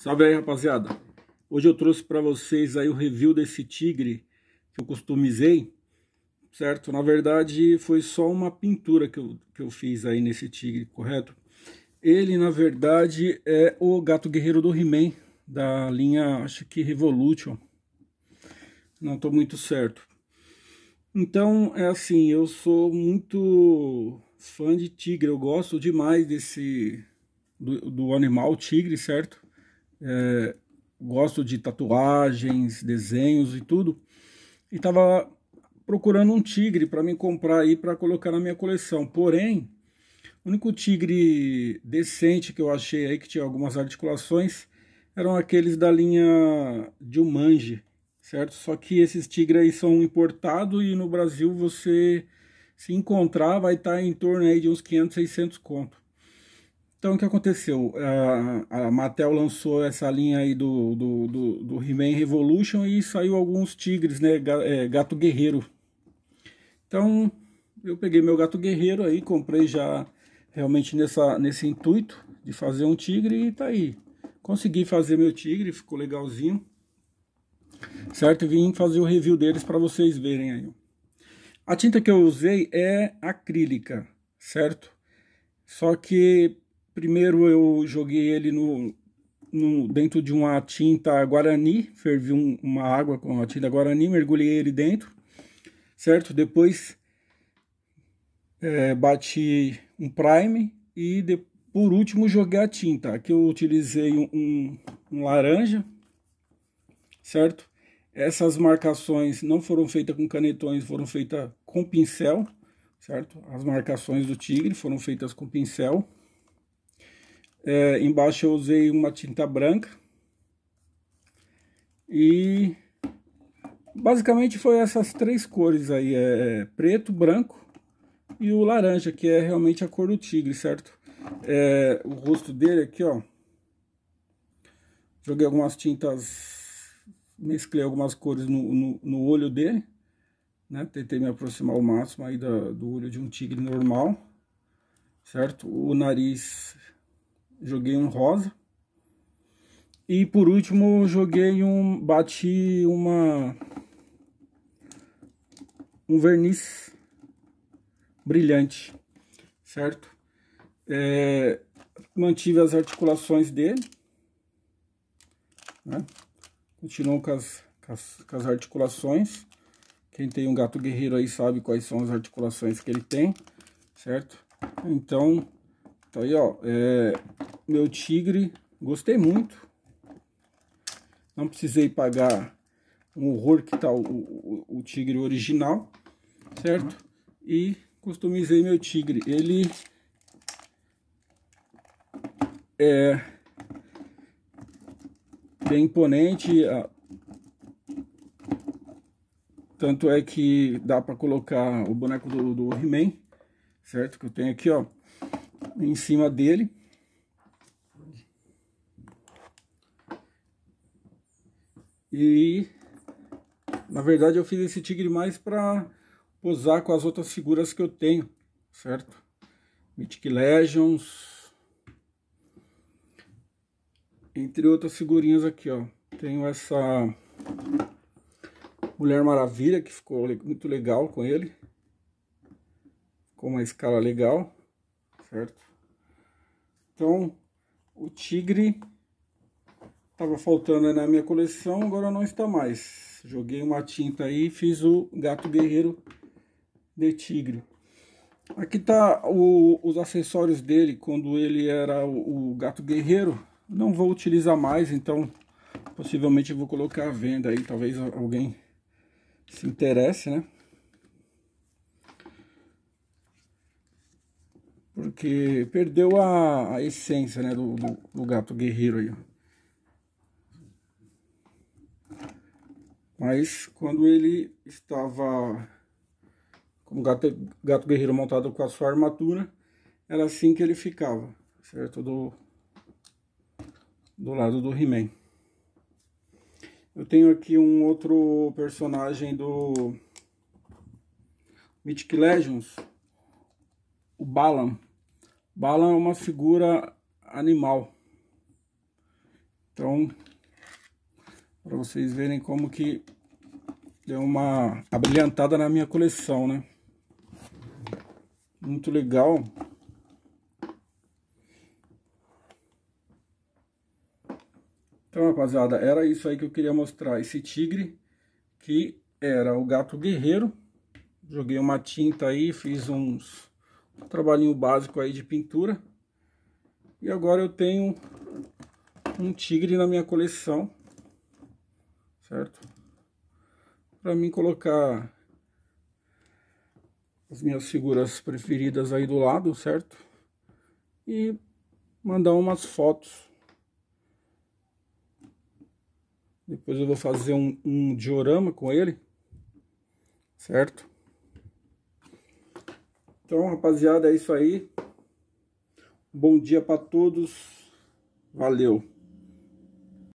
Salve aí, rapaziada. Hoje eu trouxe para vocês aí o review desse tigre que eu customizei, certo? Na verdade, foi só uma pintura que eu, que eu fiz aí nesse tigre, correto? Ele, na verdade, é o gato guerreiro do He-Man, da linha, acho que Revolution. Não estou muito certo. Então, é assim, eu sou muito fã de tigre, eu gosto demais desse... do, do animal tigre, certo? é, gosto de tatuagens, desenhos e tudo. E estava procurando um tigre para me comprar aí para colocar na minha coleção. Porém, o único tigre decente que eu achei aí que tinha algumas articulações eram aqueles da linha Jumanji, certo? Só que esses tigres aí são importados e no Brasil você se encontrar vai estar tá em torno aí de uns 500, 600 conto. Então, o que aconteceu? A, a Mattel lançou essa linha aí do, do, do, do He-Man Revolution e saiu alguns tigres, né? É, gato guerreiro. Então, eu peguei meu gato guerreiro aí, comprei já realmente nessa, nesse intuito de fazer um tigre e tá aí. Consegui fazer meu tigre, ficou legalzinho. Certo? Vim fazer o review deles para vocês verem aí. A tinta que eu usei é acrílica, certo? Só que Primeiro eu joguei ele no, no dentro de uma tinta guarani, fervi um, uma água com a tinta guarani, mergulhei ele dentro, certo? Depois é, bati um prime e de, por último joguei a tinta. Aqui eu utilizei um, um, um laranja, certo? Essas marcações não foram feitas com canetões, foram feitas com pincel, certo? As marcações do tigre foram feitas com pincel. É, embaixo eu usei uma tinta branca. E basicamente foi essas três cores aí, é, é preto, branco e o laranja, que é realmente a cor do tigre, certo? É, o rosto dele aqui, ó. Joguei algumas tintas, mesclei algumas cores no, no, no olho dele, né? Tentei me aproximar o máximo aí da, do olho de um tigre normal, certo? O nariz joguei um rosa. E por último, joguei um. Bati uma. Um verniz brilhante, certo? É, mantive as articulações dele, né? continuo com as, com, as, com as articulações. Quem tem um gato guerreiro aí sabe quais são as articulações que ele tem, certo? Então, tá aí, ó. É, meu tigre, gostei muito. Não precisei pagar um horror que tá o, o, o tigre original, certo? E customizei meu tigre. Ele é bem imponente, tanto é que dá para colocar o boneco do, do He-Man, certo? Que eu tenho aqui, ó, em cima dele. E na verdade eu fiz esse tigre mais para posar com as outras figuras que eu tenho, certo? Mythic Legends, entre outras figurinhas aqui, ó. Tenho essa Mulher Maravilha, que ficou muito legal com ele. Com uma escala legal, certo? Então, o tigre Tava faltando na minha coleção, agora não está mais. Joguei uma tinta aí e fiz o gato guerreiro de tigre. Aqui tá o, os acessórios dele quando ele era o, o, gato guerreiro. Não vou utilizar mais, então possivelmente vou colocar à venda aí. Talvez alguém se interesse, né? Porque perdeu a, a essência né, do, do, do gato guerreiro aí, ó. Mas quando ele estava como gato, gato guerreiro montado com a sua armadura, era assim que ele ficava, certo? Do, do lado do He-Man. Eu tenho aqui um outro personagem do Mythic Legends, o Balan. Balan é uma figura animal. Então, para vocês verem como que deu uma abrilhantada na minha coleção, né? Muito legal. Então, rapaziada, era isso aí que eu queria mostrar. Esse tigre, que era o gato guerreiro. Joguei uma tinta aí, fiz uns um trabalhinho básico aí de pintura. E agora eu tenho um tigre na minha coleção certo? Para mim colocar as minhas figuras preferidas aí do lado, certo? E mandar umas fotos. Depois eu vou fazer um, um diorama com ele, certo? Então, rapaziada, é isso aí. Bom dia para todos. Valeu.